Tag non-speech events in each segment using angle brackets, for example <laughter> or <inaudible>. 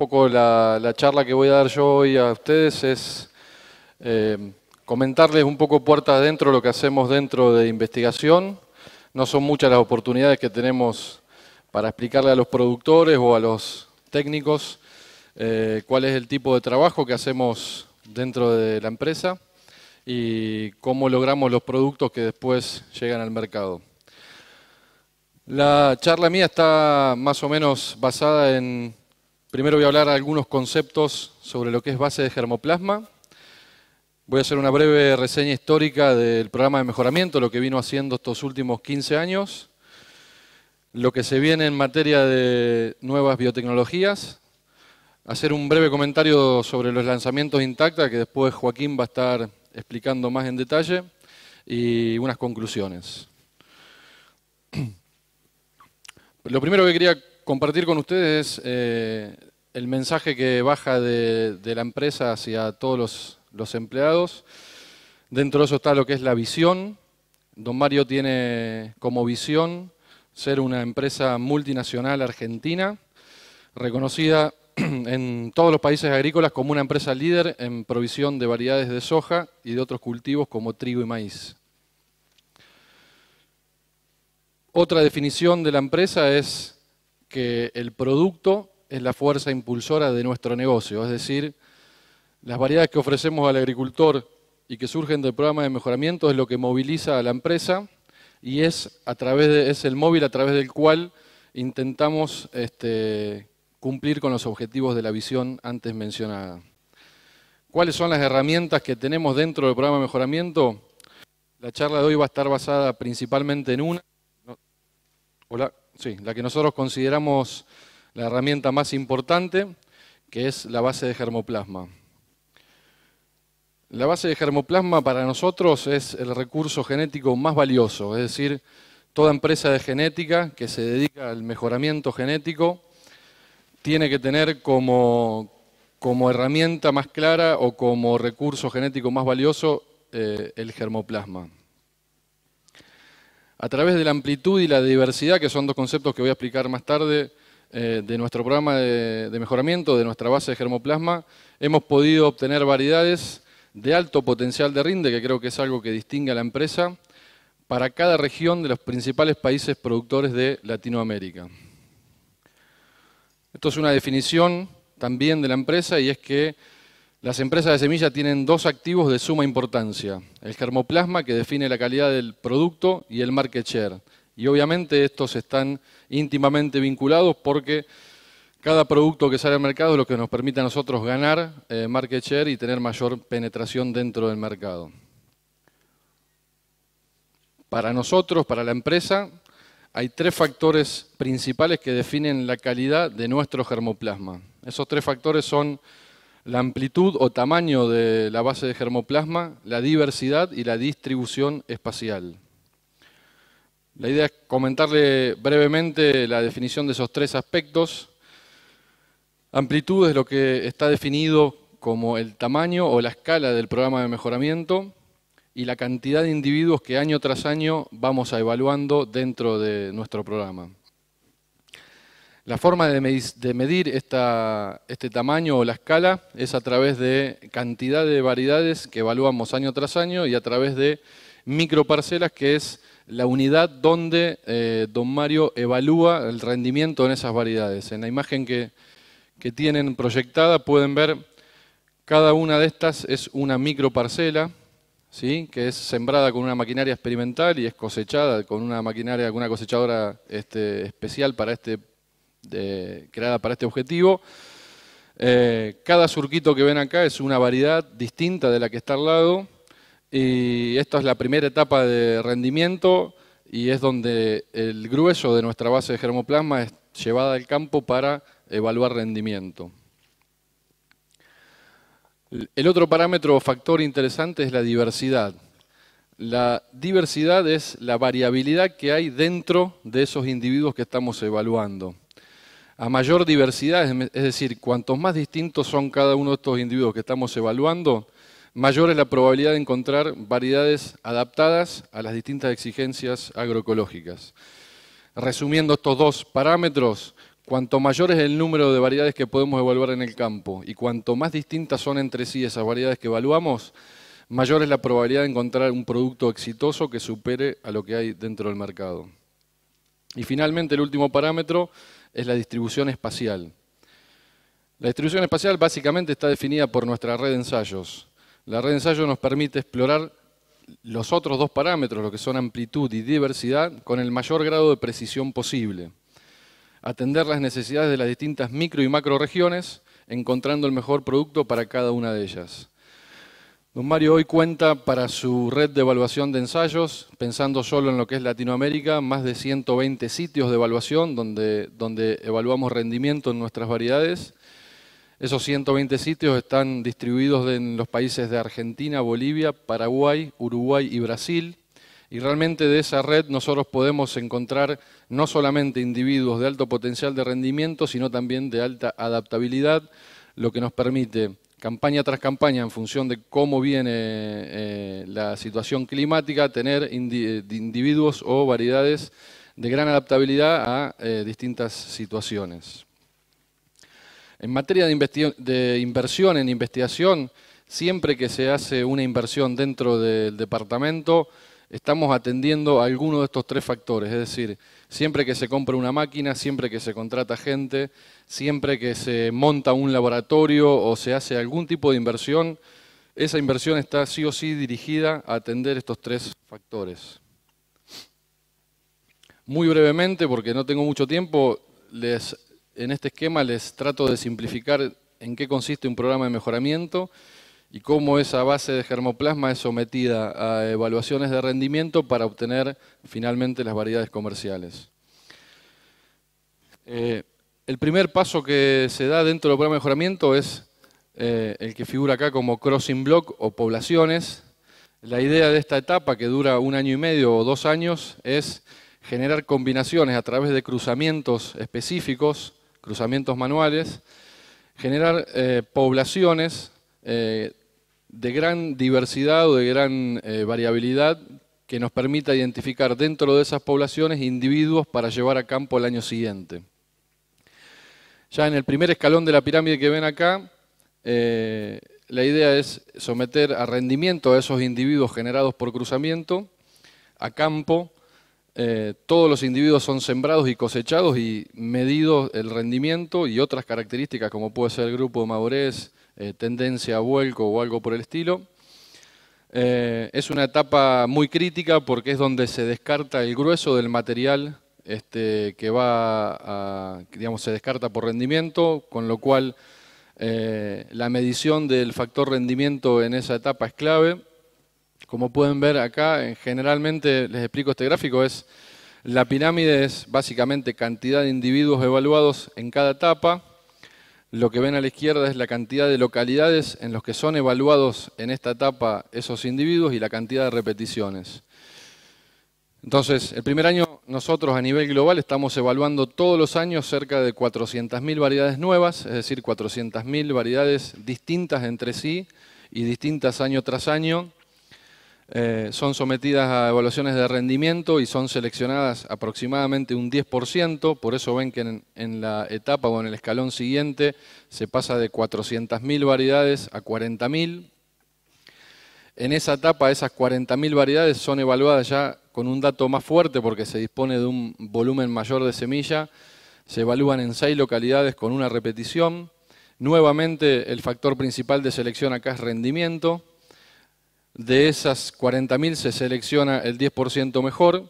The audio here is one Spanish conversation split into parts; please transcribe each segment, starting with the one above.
poco la, charla que voy a dar yo hoy a ustedes es eh, comentarles un poco puerta adentro lo que hacemos dentro de investigación. No son muchas las oportunidades que tenemos para explicarle a los productores o a los técnicos eh, cuál es el tipo de trabajo que hacemos dentro de la empresa y cómo logramos los productos que después llegan al mercado. La charla mía está más o menos basada en Primero voy a hablar algunos conceptos sobre lo que es base de germoplasma. Voy a hacer una breve reseña histórica del programa de mejoramiento, lo que vino haciendo estos últimos 15 años, lo que se viene en materia de nuevas biotecnologías, hacer un breve comentario sobre los lanzamientos intacta, que después Joaquín va a estar explicando más en detalle, y unas conclusiones. <clears throat> Lo primero que quería compartir con ustedes eh, el mensaje que baja de, la empresa hacia todos los, empleados. Dentro de eso está lo que es la visión. Don Mario tiene como visión ser una empresa multinacional argentina, reconocida <clears throat> en todos los países agrícolas como una empresa líder en provisión de variedades de soja y de otros cultivos como trigo y maíz. Otra definición de la empresa es que el producto es la fuerza impulsora de nuestro negocio, es decir, las variedades que ofrecemos al agricultor y que surgen del programa de mejoramiento es lo que moviliza a la empresa y es, a través es el móvil a través del cual intentamos este, cumplir con los objetivos de la visión antes mencionada. ¿Cuáles son las herramientas que tenemos dentro del programa de mejoramiento? La charla de hoy va a estar basada principalmente en una. Hola. Sí, la que nosotros consideramos la herramienta más importante, que es la base de germoplasma. La base de germoplasma para nosotros es el recurso genético más valioso, es decir, toda empresa de genética que se dedica al mejoramiento genético tiene que tener como, herramienta más clara o como recurso genético más valioso eh, el germoplasma a través de la amplitud y la diversidad, que son dos conceptos que voy a explicar más tarde, eh, de nuestro programa de, de, mejoramiento, de nuestra base de germoplasma, hemos podido obtener variedades de alto potencial de rinde, que creo que es algo que distingue a la empresa, para cada región de los principales países productores de Latinoamérica. Esto es una definición también de la empresa y es que las empresas de semilla tienen dos activos de suma importancia, el germoplasma que define la calidad del producto y el market share. Y obviamente estos están íntimamente vinculados porque cada producto que sale al mercado es lo que nos permite a nosotros ganar eh, market share y tener mayor penetración dentro del mercado. Para nosotros, para la empresa, hay tres factores principales que definen la calidad de nuestro germoplasma. Esos tres factores son la amplitud o tamaño de la base de germoplasma, la diversidad y la distribución espacial. La idea es comentarle brevemente la definición de esos tres aspectos. Amplitud es lo que está definido como el tamaño o la escala del programa de mejoramiento y la cantidad de individuos que año tras año vamos a evaluando dentro de nuestro programa. La forma de medir este tamaño o la escala es a través de cantidad de variedades que evaluamos año tras año y a través de microparcelas, que es la unidad donde eh, don Mario evalúa el rendimiento en esas variedades. En la imagen que, tienen proyectada pueden ver cada una de estas es una microparcela, ¿sí? que es sembrada con una maquinaria experimental y es cosechada con una maquinaria, con una cosechadora este, especial para este creada para este objetivo. Eh, cada surquito que ven acá es una variedad distinta de la que está al lado y esta es la primera etapa de rendimiento y es donde el grueso de nuestra base de germoplasma es llevada al campo para evaluar rendimiento. El otro parámetro o factor interesante es la diversidad. La diversidad es la variabilidad que hay dentro de esos individuos que estamos evaluando a mayor diversidad, es decir, cuantos más distintos son cada uno de estos individuos que estamos evaluando, mayor es la probabilidad de encontrar variedades adaptadas a las distintas exigencias agroecológicas. Resumiendo estos dos parámetros, cuanto mayor es el número de variedades que podemos evaluar en el campo y cuanto más distintas son entre sí esas variedades que evaluamos, mayor es la probabilidad de encontrar un producto exitoso que supere a lo que hay dentro del mercado. Y finalmente el último parámetro es la distribución espacial. La distribución espacial básicamente está definida por nuestra red de ensayos. La red de ensayos nos permite explorar los otros dos parámetros, lo que son amplitud y diversidad, con el mayor grado de precisión posible. Atender las necesidades de las distintas micro y macro regiones, encontrando el mejor producto para cada una de ellas. Don Mario hoy cuenta para su red de evaluación de ensayos, pensando solo en lo que es Latinoamérica, más de 120 sitios de evaluación donde, donde evaluamos rendimiento en nuestras variedades. Esos 120 sitios están distribuidos en los países de Argentina, Bolivia, Paraguay, Uruguay y Brasil. Y realmente de esa red nosotros podemos encontrar no solamente individuos de alto potencial de rendimiento, sino también de alta adaptabilidad, lo que nos permite campaña tras campaña, en función de cómo viene eh, la situación climática, tener eh, individuos o variedades de gran adaptabilidad a eh, distintas situaciones. En materia de, de, inversión en investigación, siempre que se hace una inversión dentro del departamento, estamos atendiendo a alguno de estos tres factores, es decir, Siempre que se compra una máquina, siempre que se contrata gente, siempre que se monta un laboratorio o se hace algún tipo de inversión, esa inversión está sí o sí dirigida a atender estos tres factores. Muy brevemente, porque no tengo mucho tiempo, en este esquema les trato de simplificar en qué consiste un programa de mejoramiento y cómo esa base de germoplasma es sometida a evaluaciones de rendimiento para obtener finalmente las variedades comerciales. Eh, el primer paso que se da dentro del programa de mejoramiento es eh, el que figura acá como crossing block o poblaciones. La idea de esta etapa, que dura un año y medio o dos años, es generar combinaciones a través de cruzamientos específicos, cruzamientos manuales, generar eh, poblaciones de gran diversidad o de gran eh, variabilidad que nos permita identificar dentro de esas poblaciones individuos para llevar a campo el año siguiente. Ya en el primer escalón de la pirámide que ven acá, eh, la idea es someter a rendimiento a esos individuos generados por cruzamiento, a campo. Eh, todos los individuos son sembrados y cosechados y medidos el rendimiento y otras características como puede ser el grupo de madurez, eh, tendencia a vuelco o algo por el estilo. Eh, es una etapa muy crítica porque es donde se descarta el grueso del material este, que va a, digamos, se descarta por rendimiento, con lo cual eh, la medición del factor rendimiento en esa etapa es clave. Como pueden ver acá, generalmente, les explico este gráfico, es la pirámide es básicamente cantidad de individuos evaluados en cada etapa, lo que ven a la izquierda es la cantidad de localidades en los que son evaluados en esta etapa esos individuos y la cantidad de repeticiones. Entonces, el primer año nosotros a nivel global estamos evaluando todos los años cerca de 400.000 variedades nuevas, es decir, 400.000 variedades distintas entre sí y distintas año tras año, eh, son sometidas a evaluaciones de rendimiento y son seleccionadas aproximadamente un 10%, por eso ven que en, en la etapa o en el escalón siguiente se pasa de 400.000 variedades a 40.000. En esa etapa esas 40.000 variedades son evaluadas ya con un dato más fuerte porque se dispone de un volumen mayor de semilla, se evalúan en seis localidades con una repetición. Nuevamente el factor principal de selección acá es rendimiento de esas 40.000 se selecciona el 10% mejor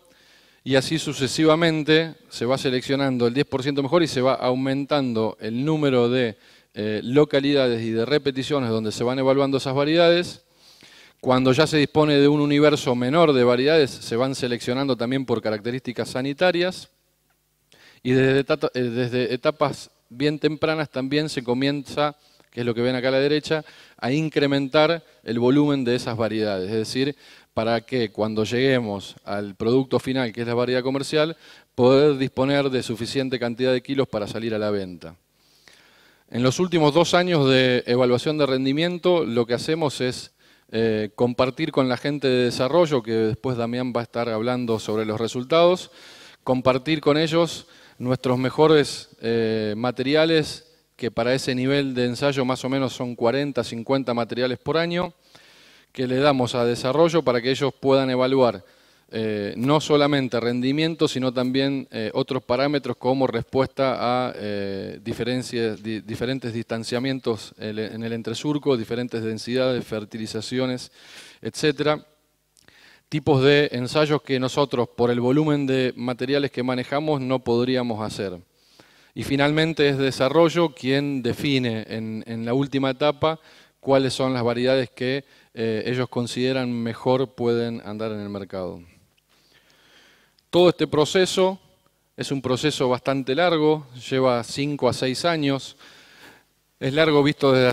y así sucesivamente se va seleccionando el 10% mejor y se va aumentando el número de eh, localidades y de repeticiones donde se van evaluando esas variedades. Cuando ya se dispone de un universo menor de variedades, se van seleccionando también por características sanitarias. Y desde, etapas bien tempranas también se comienza que es lo que ven acá a la derecha, a incrementar el volumen de esas variedades. Es decir, para que cuando lleguemos al producto final, que es la variedad comercial, poder disponer de suficiente cantidad de kilos para salir a la venta. En los últimos dos años de evaluación de rendimiento, lo que hacemos es eh, compartir con la gente de desarrollo, que después Damián va a estar hablando sobre los resultados, compartir con ellos nuestros mejores eh, materiales que para ese nivel de ensayo más o menos son 40, 50 materiales por año, que le damos a desarrollo para que ellos puedan evaluar eh, no solamente rendimiento, sino también eh, otros parámetros como respuesta a eh, diferentes distanciamientos en el entresurco, diferentes densidades, fertilizaciones, etcétera. Tipos de ensayos que nosotros, por el volumen de materiales que manejamos, no podríamos hacer. Y finalmente es desarrollo quien define en, la última etapa cuáles son las variedades que eh, ellos consideran mejor pueden andar en el mercado. Todo este proceso es un proceso bastante largo, lleva 5 a 6 años. Es largo visto desde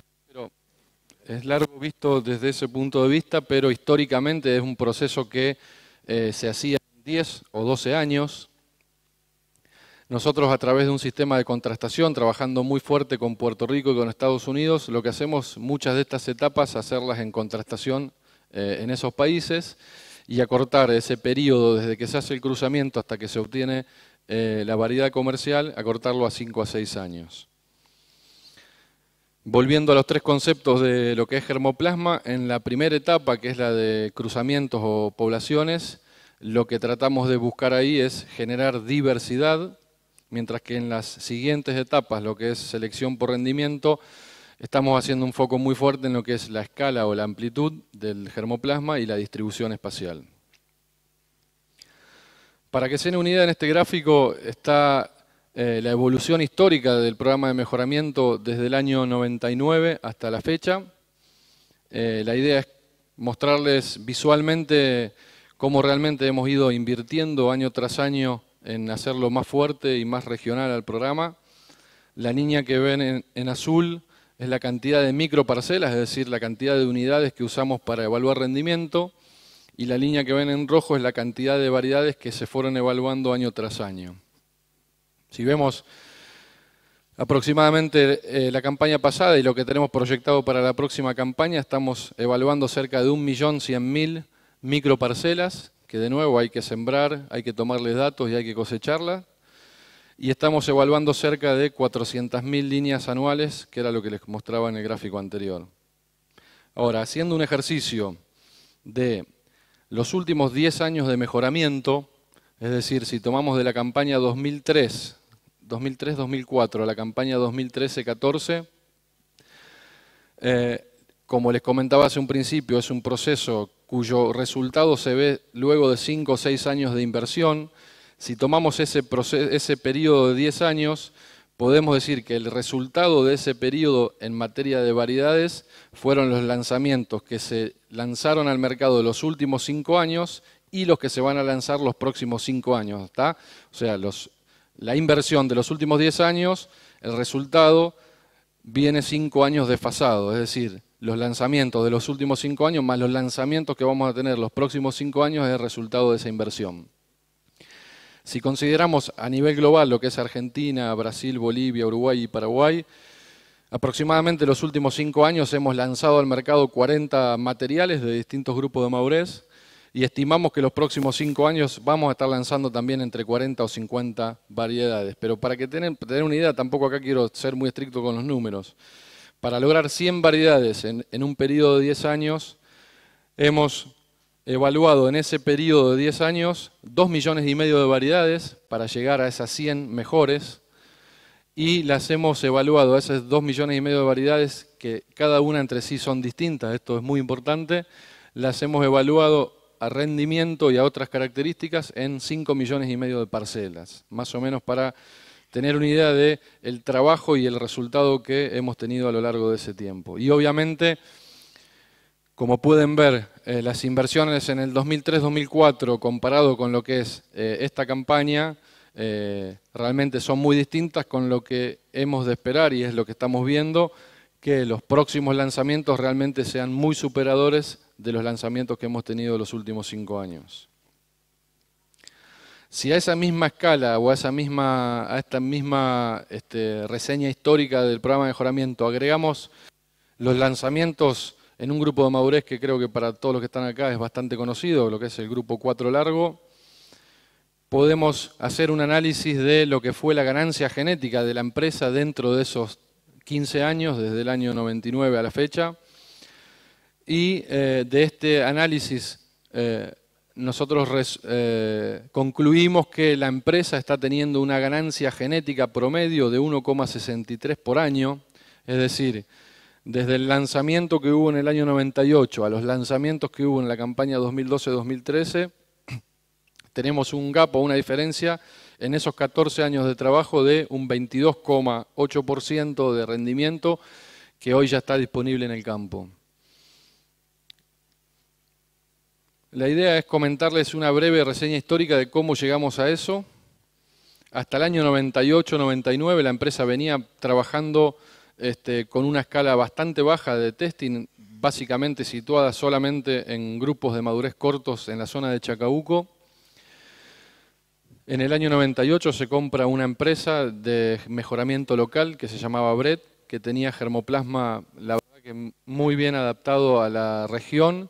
ese punto de vista, pero históricamente es un proceso que eh, se hacía en 10 o 12 años. Nosotros a través de un sistema de contrastación, trabajando muy fuerte con Puerto Rico y con Estados Unidos, lo que hacemos muchas de estas etapas, hacerlas en contrastación eh, en esos países y acortar ese periodo desde que se hace el cruzamiento hasta que se obtiene eh, la variedad comercial, acortarlo a 5 a 6 años. Volviendo a los tres conceptos de lo que es germoplasma, en la primera etapa, que es la de cruzamientos o poblaciones, lo que tratamos de buscar ahí es generar diversidad mientras que en las siguientes etapas, lo que es selección por rendimiento, estamos haciendo un foco muy fuerte en lo que es la escala o la amplitud del germoplasma y la distribución espacial. Para que se den una idea, en este gráfico está eh, la evolución histórica del programa de mejoramiento desde el año 99 hasta la fecha. Eh, la idea es mostrarles visualmente cómo realmente hemos ido invirtiendo año tras año en hacerlo más fuerte y más regional al programa. La niña que ven en, azul es la cantidad de microparcelas, es decir, la cantidad de unidades que usamos para evaluar rendimiento, y la línea que ven en rojo es la cantidad de variedades que se fueron evaluando año tras año. Si vemos aproximadamente eh, la campaña pasada y lo que tenemos proyectado para la próxima campaña, estamos evaluando cerca de 1.100.000 microparcelas que de nuevo hay que sembrar, hay que tomarles datos y hay que cosecharla. Y estamos evaluando cerca de 400.000 líneas anuales, que era lo que les mostraba en el gráfico anterior. Ahora, haciendo un ejercicio de los últimos 10 años de mejoramiento, es decir, si tomamos de la campaña 2003, 2003-2004 a la campaña 2013-14, como les comentaba hace un principio, es un proceso cuyo resultado se ve luego de 5 o 6 años de inversión. Si tomamos ese, periodo de 10 años, podemos decir que el resultado de ese periodo en materia de variedades fueron los lanzamientos que se lanzaron al mercado de los últimos 5 años y los que se van a lanzar los próximos 5 años. O sea, la inversión de los últimos 10 años, el resultado viene 5 años desfasado, es decir, los lanzamientos de los últimos cinco años más los lanzamientos que vamos a tener los próximos cinco años es el resultado de esa inversión. Si consideramos a nivel global lo que es Argentina, Brasil, Bolivia, Uruguay y Paraguay, aproximadamente los últimos cinco años hemos lanzado al mercado 40 materiales de distintos grupos de madurez y estimamos que los próximos cinco años vamos a estar lanzando también entre 40 o 50 variedades. Pero para que tengan, tener una idea, tampoco acá quiero ser muy estricto con los números. Para lograr 100 variedades en, un periodo de 10 años, hemos evaluado en ese periodo de 10 años 2 millones y medio de variedades para llegar a esas 100 mejores y las hemos evaluado, esas 2 millones y medio de variedades que cada una entre sí son distintas, esto es muy importante, las hemos evaluado a rendimiento y a otras características en 5 millones y medio de parcelas, más o menos para tener una idea de el trabajo y el resultado que hemos tenido a lo largo de ese tiempo. Y obviamente, como pueden ver, eh, las inversiones en el 2003-2004 comparado con lo que es eh, esta campaña, eh, realmente son muy distintas con lo que hemos de esperar y es lo que estamos viendo, que los próximos lanzamientos realmente sean muy superadores de los lanzamientos que hemos tenido los últimos cinco años. Si a esa misma escala o a esa misma, a esta misma este, reseña histórica del programa de mejoramiento agregamos los lanzamientos en un grupo de madurez que creo que para todos los que están acá es bastante conocido, lo que es el grupo 4 largo, podemos hacer un análisis de lo que fue la ganancia genética de la empresa dentro de esos 15 años, desde el año 99 a la fecha, y eh, de este análisis eh, nosotros eh, concluimos que la empresa está teniendo una ganancia genética promedio de 1,63 por año, es decir, desde el lanzamiento que hubo en el año 98 a los lanzamientos que hubo en la campaña 2012-2013, <clears throat> tenemos un gap o una diferencia en esos 14 años de trabajo de un 22,8% de rendimiento que hoy ya está disponible en el campo. La idea es comentarles una breve reseña histórica de cómo llegamos a eso. Hasta el año 98-99 la empresa venía trabajando este, con una escala bastante baja de testing, básicamente situada solamente en grupos de madurez cortos en la zona de Chacabuco. En el año 98 se compra una empresa de mejoramiento local que se llamaba Bret, que tenía germoplasma, la verdad que muy bien adaptado a la región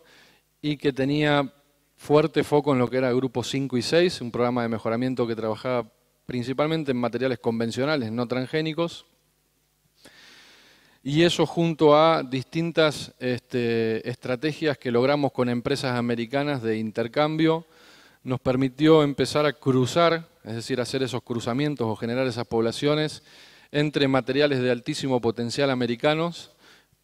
y que tenía fuerte foco en lo que era Grupo 5 y 6, un programa de mejoramiento que trabajaba principalmente en materiales convencionales, no transgénicos. Y eso junto a distintas este, estrategias que logramos con empresas americanas de intercambio, nos permitió empezar a cruzar, es decir, hacer esos cruzamientos o generar esas poblaciones entre materiales de altísimo potencial americanos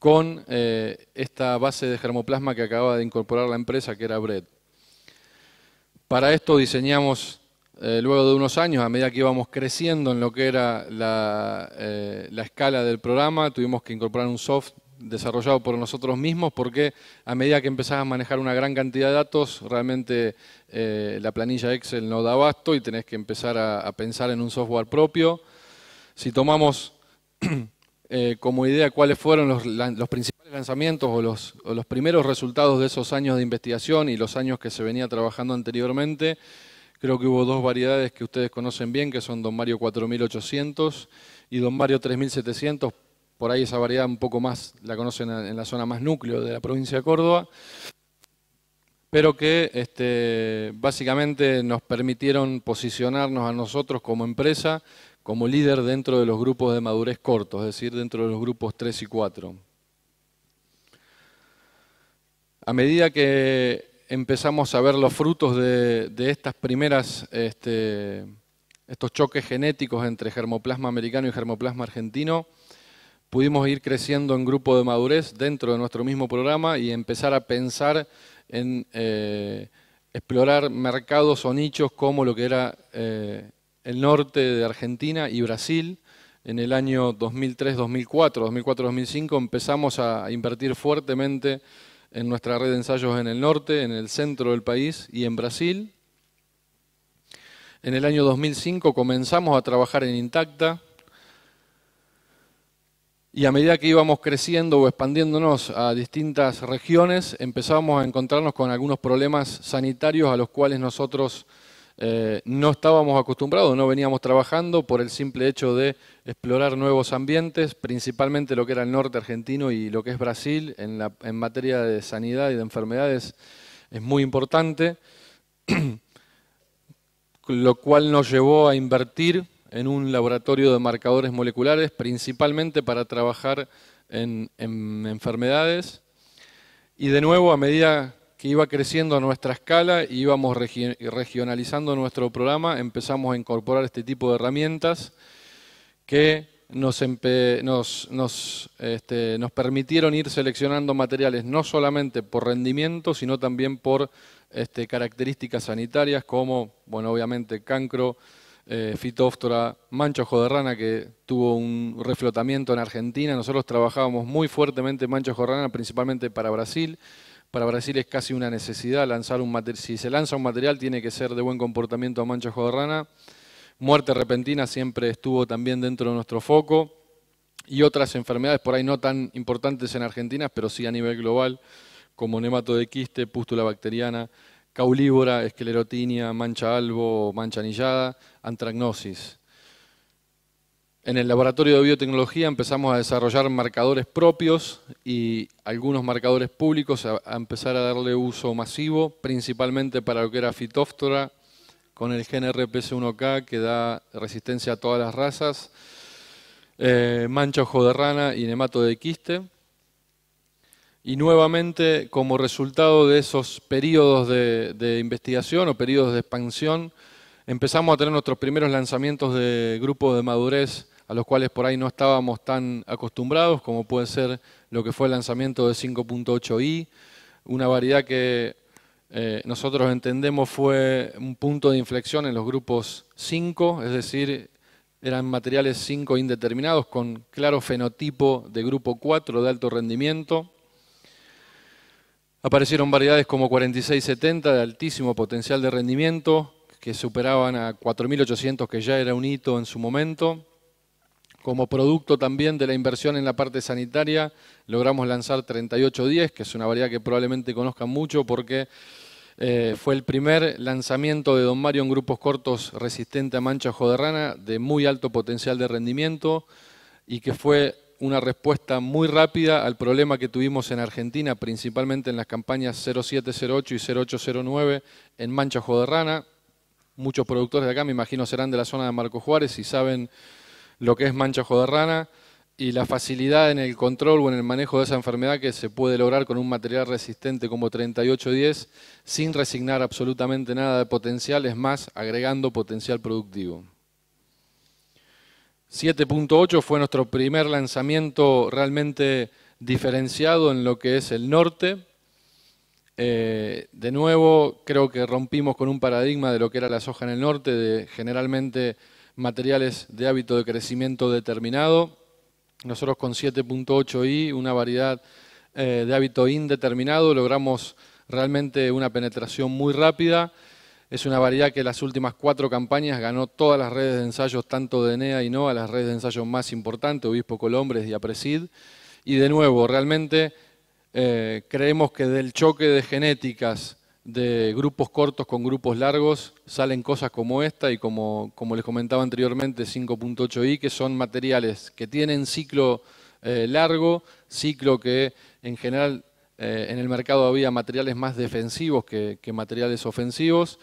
con eh, esta base de germoplasma que acababa de incorporar la empresa, que era BRED. Para esto diseñamos, eh, luego de unos años, a medida que íbamos creciendo en lo que era eh, la, escala del programa, tuvimos que incorporar un soft desarrollado por nosotros mismos, porque a medida que empezás a manejar una gran cantidad de datos, realmente la planilla Excel no da abasto y tenés que empezar a, a pensar en un software propio. Si tomamos <clears throat> Eh, como idea cuáles fueron los, principales lanzamientos o los, o los, primeros resultados de esos años de investigación y los años que se venía trabajando anteriormente. Creo que hubo dos variedades que ustedes conocen bien, que son Don Mario 4800 y Don Mario 3700. Por ahí esa variedad un poco más la conocen en la zona más núcleo de la provincia de Córdoba pero que este, básicamente nos permitieron posicionarnos a nosotros como empresa, como líder dentro de los grupos de madurez cortos, es decir, dentro de los grupos 3 y 4. A medida que empezamos a ver los frutos de, estas primeras, este, estos choques genéticos entre germoplasma americano y germoplasma argentino, pudimos ir creciendo en grupo de madurez dentro de nuestro mismo programa y empezar a pensar en eh, explorar mercados o nichos como lo que era eh, el norte de Argentina y Brasil. En el año 2003, 2004, 2004, 2005 empezamos a invertir fuertemente en nuestra red de ensayos en el norte, en el centro del país y en Brasil. En el año 2005 comenzamos a trabajar en Intacta, y a medida que íbamos creciendo o expandiéndonos a distintas regiones, empezábamos a encontrarnos con algunos problemas sanitarios a los cuales nosotros eh, no estábamos acostumbrados, no veníamos trabajando por el simple hecho de explorar nuevos ambientes, principalmente lo que era el norte argentino y lo que es Brasil en, en materia de sanidad y de enfermedades es muy importante, <clears throat> lo cual nos llevó a invertir en un laboratorio de marcadores moleculares, principalmente para trabajar en, enfermedades. Y de nuevo, a medida que iba creciendo a nuestra escala y íbamos regionalizando nuestro programa, empezamos a incorporar este tipo de herramientas que nos, este, permitieron ir seleccionando materiales no solamente por rendimiento, sino también por este, características sanitarias como, bueno, obviamente cancro, eh, Fitóftora, Mancho Joderrana, que tuvo un reflotamiento en Argentina. Nosotros trabajábamos muy fuertemente de rana, principalmente para Brasil. Para Brasil es casi una necesidad lanzar un material. Si se lanza un material, tiene que ser de buen comportamiento a de Joderrana. Muerte repentina siempre estuvo también dentro de nuestro foco. Y otras enfermedades por ahí no tan importantes en Argentina, pero sí a nivel global, como nemato de quiste, pústula bacteriana, Caulíbora, esclerotinia, mancha albo, mancha anillada, antragnosis. En el laboratorio de biotecnología empezamos a desarrollar marcadores propios y algunos marcadores públicos, a, empezar a darle uso masivo, principalmente para lo que era fitóftora, con el gen RPC1K que da resistencia a todas las razas, eh, mancha ojo de rana y nemato de quiste. Y nuevamente, como resultado de esos periodos de, investigación o periodos de expansión, empezamos a tener nuestros primeros lanzamientos de grupos de madurez a los cuales por ahí no estábamos tan acostumbrados, como puede ser lo que fue el lanzamiento de 5.8i, una variedad que eh, nosotros entendemos fue un punto de inflexión en los grupos 5, es decir, eran materiales 5 indeterminados con claro fenotipo de grupo 4 de alto rendimiento. Aparecieron variedades como 4670 de altísimo potencial de rendimiento, que superaban a 4800, que ya era un hito en su momento. Como producto también de la inversión en la parte sanitaria, logramos lanzar 3810, que es una variedad que probablemente conozcan mucho porque eh, fue el primer lanzamiento de Don Mario en grupos cortos resistente a mancha joderrana de muy alto potencial de rendimiento y que fue una respuesta muy rápida al problema que tuvimos en Argentina, principalmente en las campañas 0708 y 0809 en Mancha Joderrana. Muchos productores de acá, me imagino, serán de la zona de Marco Juárez y saben lo que es Mancha Joderrana y la facilidad en el control o en el manejo de esa enfermedad que se puede lograr con un material resistente como 3810 sin resignar absolutamente nada de potencial, es más, agregando potencial productivo. 7.8 fue nuestro primer lanzamiento realmente diferenciado en lo que es el norte. Eh, de nuevo, creo que rompimos con un paradigma de lo que era la soja en el norte, de generalmente materiales de hábito de crecimiento determinado. Nosotros con 7.8i, una variedad eh, de hábito indeterminado, logramos realmente una penetración muy rápida es una variedad que las últimas cuatro campañas ganó todas las redes de ensayos, tanto de NEA y NOA, las redes de ensayos más importantes, Obispo Colombres y APRESID. Y de nuevo, realmente eh, creemos que del choque de genéticas de grupos cortos con grupos largos salen cosas como esta y como, como les comentaba anteriormente 5.8i, que son materiales que tienen ciclo eh, largo, ciclo que en general eh, en el mercado había materiales más defensivos que, materiales ofensivos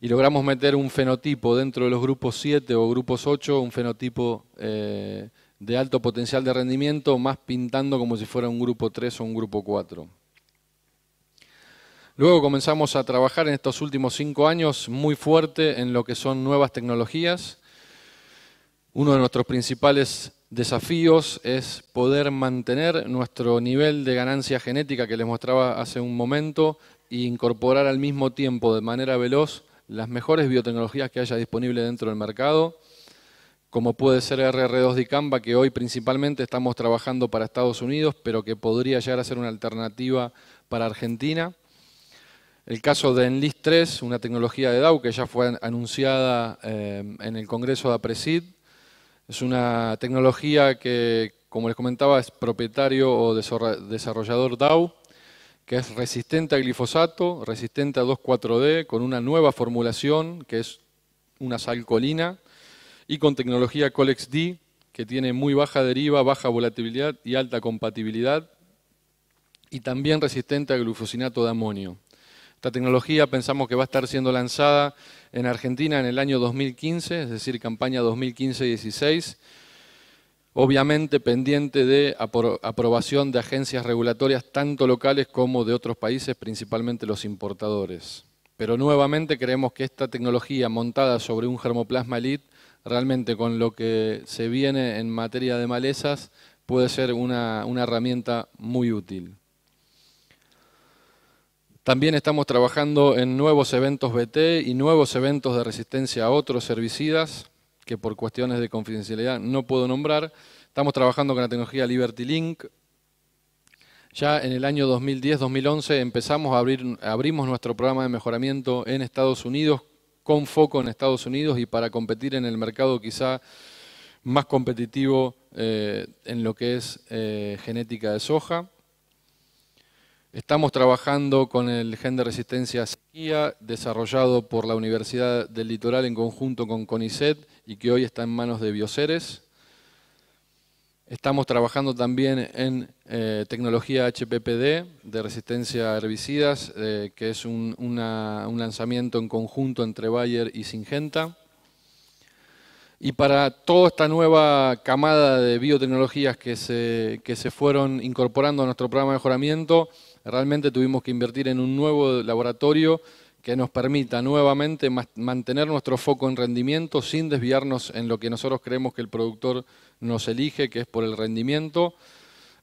y logramos meter un fenotipo dentro de los grupos 7 o grupos 8, un fenotipo eh, de alto potencial de rendimiento, más pintando como si fuera un grupo 3 o un grupo 4. Luego comenzamos a trabajar en estos últimos cinco años muy fuerte en lo que son nuevas tecnologías. Uno de nuestros principales desafíos es poder mantener nuestro nivel de ganancia genética que les mostraba hace un momento e incorporar al mismo tiempo de manera veloz las mejores biotecnologías que haya disponible dentro del mercado, como puede ser RR2 dicamba, que hoy principalmente estamos trabajando para Estados Unidos, pero que podría llegar a ser una alternativa para Argentina. El caso de Enlist 3, una tecnología de DAO que ya fue anunciada eh, en el Congreso de APRESID, es una tecnología que, como les comentaba, es propietario o desarrollador DAO, que es resistente a glifosato, resistente a 2,4-D, con una nueva formulación que es una salcolina y con tecnología COLEX-D, que tiene muy baja deriva, baja volatilidad y alta compatibilidad, y también resistente a glufosinato de amonio. Esta tecnología pensamos que va a estar siendo lanzada en Argentina en el año 2015, es decir, campaña 2015-16, obviamente pendiente de aprobación de agencias regulatorias tanto locales como de otros países, principalmente los importadores. Pero nuevamente creemos que esta tecnología montada sobre un germoplasma LID, realmente con lo que se viene en materia de malezas, puede ser una herramienta muy útil. También estamos trabajando en nuevos eventos BT y nuevos eventos de resistencia a otros herbicidas, que por cuestiones de confidencialidad no puedo nombrar. Estamos trabajando con la tecnología Liberty Link. Ya en el año 2010-2011 empezamos a abrir, abrimos nuestro programa de mejoramiento en Estados Unidos, con foco en Estados Unidos y para competir en el mercado quizá más competitivo eh, en lo que es eh, genética de soja. Estamos trabajando con el Gen de Resistencia a Sequía, desarrollado por la Universidad del Litoral en conjunto con CONICET y que hoy está en manos de Bioceres. Estamos trabajando también en eh, tecnología HPPD de resistencia a herbicidas, eh, que es un, lanzamiento en conjunto entre Bayer y Singenta. Y para toda esta nueva camada de biotecnologías que se, que se fueron incorporando a nuestro programa de mejoramiento, realmente tuvimos que invertir en un nuevo laboratorio que nos permita nuevamente mantener nuestro foco en rendimiento sin desviarnos en lo que nosotros creemos que el productor nos elige, que es por el rendimiento.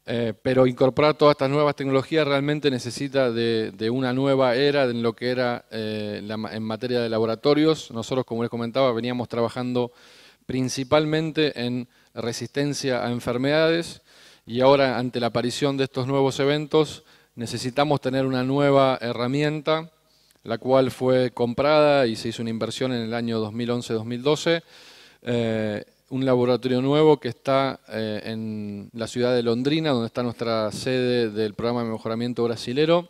Eh, pero incorporar todas estas nuevas tecnologías realmente necesita de, una nueva era en lo que era eh, en materia de laboratorios. Nosotros, como les comentaba, veníamos trabajando principalmente en resistencia a enfermedades y ahora ante la aparición de estos nuevos eventos necesitamos tener una nueva herramienta, la cual fue comprada y se hizo una inversión en el año 2011-2012, eh, un laboratorio nuevo que está eh, en la ciudad de Londrina, donde está nuestra sede del programa de mejoramiento brasilero,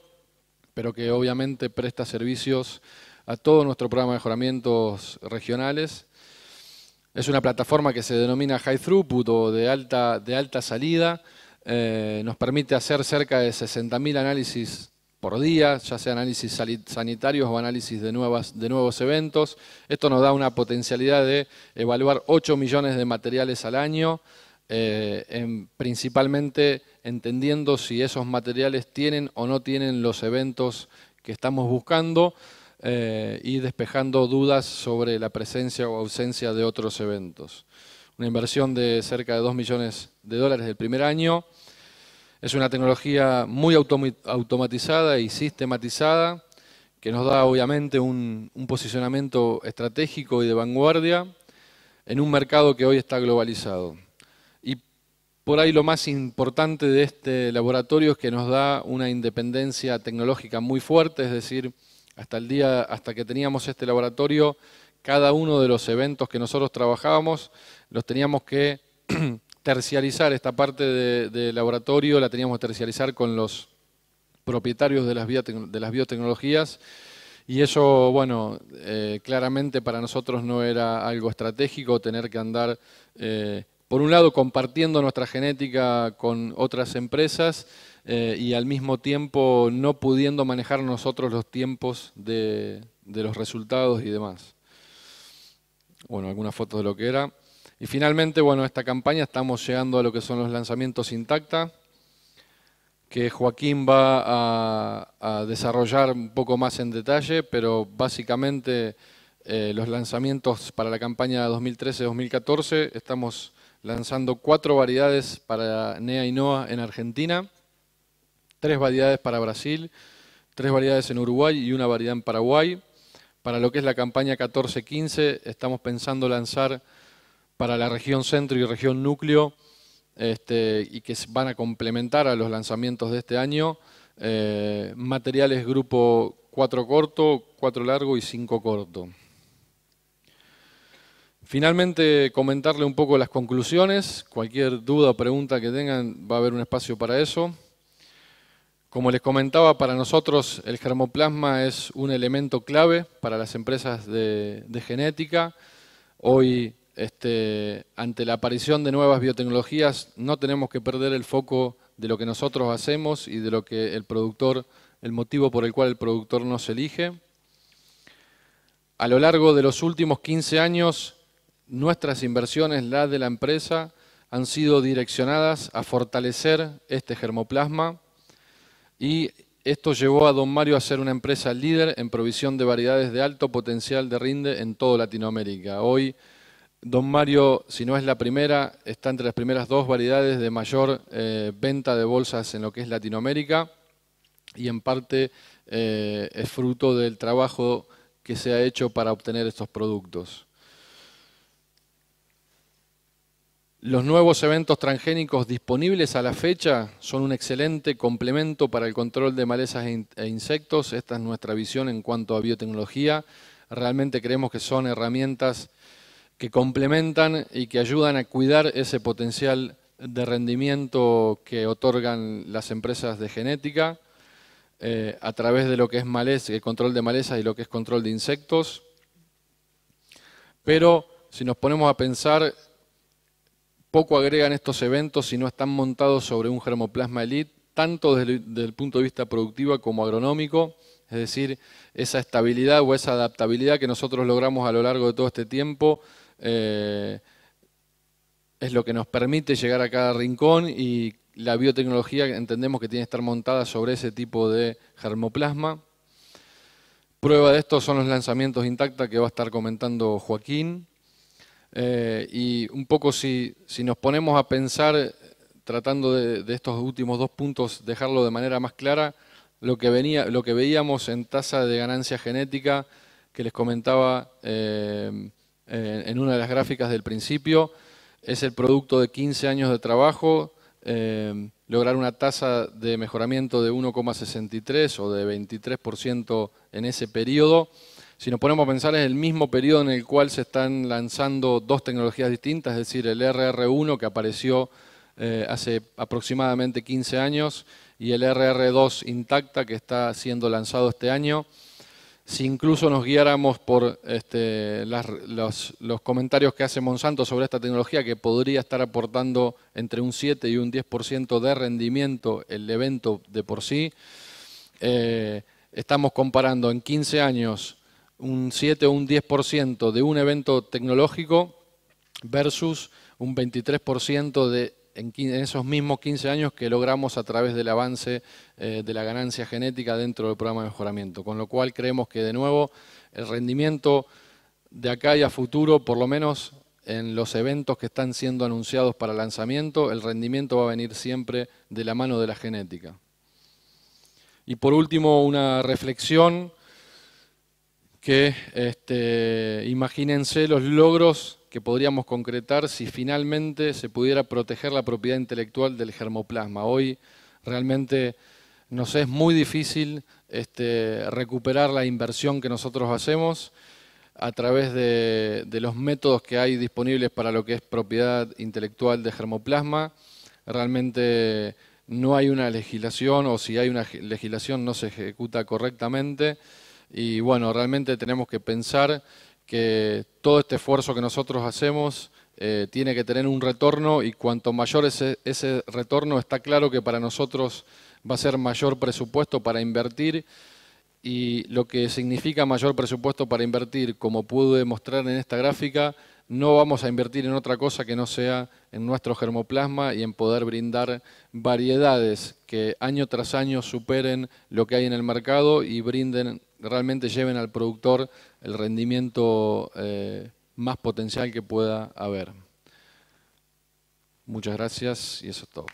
pero que obviamente presta servicios a todo nuestro programa de mejoramientos regionales. Es una plataforma que se denomina High Throughput o de alta, de alta salida, eh, nos permite hacer cerca de 60.000 análisis por día, ya sea análisis sanitarios o análisis de, nuevos eventos. Esto nos da una potencialidad de evaluar 8 millones de materiales al año, eh, principalmente entendiendo si esos materiales tienen o no tienen los eventos que estamos buscando eh, y despejando dudas sobre la presencia o ausencia de otros eventos una inversión de cerca de 2 millones de dólares del primer año. Es una tecnología muy automatizada y sistematizada que nos da obviamente un, un, posicionamiento estratégico y de vanguardia en un mercado que hoy está globalizado. Y por ahí lo más importante de este laboratorio es que nos da una independencia tecnológica muy fuerte, es decir, hasta el día, hasta que teníamos este laboratorio, cada uno de los eventos que nosotros trabajábamos, los teníamos que <clears throat> tercializar, esta parte de, laboratorio la teníamos que terciarizar con los propietarios de las, biotecnologías y eso, bueno, eh, claramente para nosotros no era algo estratégico tener que andar, eh, por un lado, compartiendo nuestra genética con otras empresas, eh, y al mismo tiempo no pudiendo manejar nosotros los tiempos de los resultados y demás bueno, algunas fotos de lo que era. Y finalmente, bueno, esta campaña estamos llegando a lo que son los lanzamientos intacta, que Joaquín va a, desarrollar un poco más en detalle, pero básicamente eh, los lanzamientos para la campaña 2013-2014 estamos lanzando cuatro variedades para NEA y NOA en Argentina, tres variedades para Brasil, tres variedades en Uruguay y una variedad en Paraguay. Para lo que es la campaña 14-15, estamos pensando lanzar para la región centro y región núcleo, este, y que van a complementar a los lanzamientos de este año, eh, materiales grupo 4 corto, 4 largo y 5 corto. Finalmente, comentarle un poco las conclusiones. Cualquier duda o pregunta que tengan, va a haber un espacio para eso. Como les comentaba, para nosotros el germoplasma es un elemento clave para las empresas de, genética. Hoy, este, ante la aparición de nuevas biotecnologías, no tenemos que perder el foco de lo que nosotros hacemos y de lo que el productor, el motivo por el cual el productor nos elige. A lo largo de los últimos 15 años, nuestras inversiones, las de la empresa, han sido direccionadas a fortalecer este germoplasma y esto llevó a Don Mario a ser una empresa líder en provisión de variedades de alto potencial de rinde en toda Latinoamérica. Hoy Don Mario, si no es la primera, está entre las primeras dos variedades de mayor eh, venta de bolsas en lo que es Latinoamérica y en parte eh, es fruto del trabajo que se ha hecho para obtener estos productos. Los nuevos eventos transgénicos disponibles a la fecha son un excelente complemento para el control de malezas e, e insectos. Esta es nuestra visión en cuanto a biotecnología. Realmente creemos que son herramientas que complementan y que ayudan a cuidar ese potencial de rendimiento que otorgan las empresas de genética eh, a través de lo que es el control de malezas y lo que es control de insectos. Pero si nos ponemos a pensar poco agregan estos eventos si no están montados sobre un germoplasma elite, tanto desde el, punto de vista productivo como agronómico, es decir, esa estabilidad o esa adaptabilidad que nosotros logramos a lo largo de todo este tiempo eh, es lo que nos permite llegar a cada rincón y la biotecnología entendemos que tiene que estar montada sobre ese tipo de germoplasma. Prueba de esto son los lanzamientos intacta que va a estar comentando Joaquín. Eh, y un poco si, nos ponemos a pensar, eh, tratando de, estos últimos dos puntos, dejarlo de manera más clara, lo que, venía, lo que veíamos en tasa de ganancia genética que les comentaba em, en una de las gráficas del principio, es el producto de 15 años de trabajo, em, lograr una tasa de mejoramiento de 1,63 o de 23% en ese periodo. Si nos ponemos a pensar, es el mismo periodo en el cual se están lanzando dos tecnologías distintas, es decir, el RR1 que apareció eh, hace aproximadamente 15 años y el RR2 intacta que está siendo lanzado este año. Si incluso nos guiáramos por este, los, comentarios que hace Monsanto sobre esta tecnología que podría estar aportando entre un 7 y un 10% de rendimiento el evento de por sí, eh, estamos comparando en 15 años un 7 o un 10% de un evento tecnológico versus un 23% de, en, esos mismos 15 años que logramos a través del avance eh, de la ganancia genética dentro del programa de mejoramiento. Con lo cual creemos que de nuevo el rendimiento de acá y a futuro, por lo menos en los eventos que están siendo anunciados para lanzamiento, el rendimiento va a venir siempre de la mano de la genética. Y por último, una reflexión que este, imagínense los logros que podríamos concretar si finalmente se pudiera proteger la propiedad intelectual del germoplasma. Hoy realmente nos es muy difícil este, recuperar la inversión que nosotros hacemos a través de, los métodos que hay disponibles para lo que es propiedad intelectual de germoplasma. Realmente no hay una legislación o si hay una legislación no se ejecuta correctamente. Y bueno, realmente tenemos que pensar que todo este esfuerzo que nosotros hacemos eh, tiene que tener un retorno y cuanto mayor es ese retorno, está claro que para nosotros va a ser mayor presupuesto para invertir y lo que significa mayor presupuesto para invertir, como pude demostrar en esta gráfica, no vamos a invertir en otra cosa que no sea en nuestro germoplasma y en poder brindar variedades que año tras año superen lo que hay en el mercado y brinden, realmente lleven al productor el rendimiento eh, más potencial que pueda haber. Muchas gracias y eso es todo.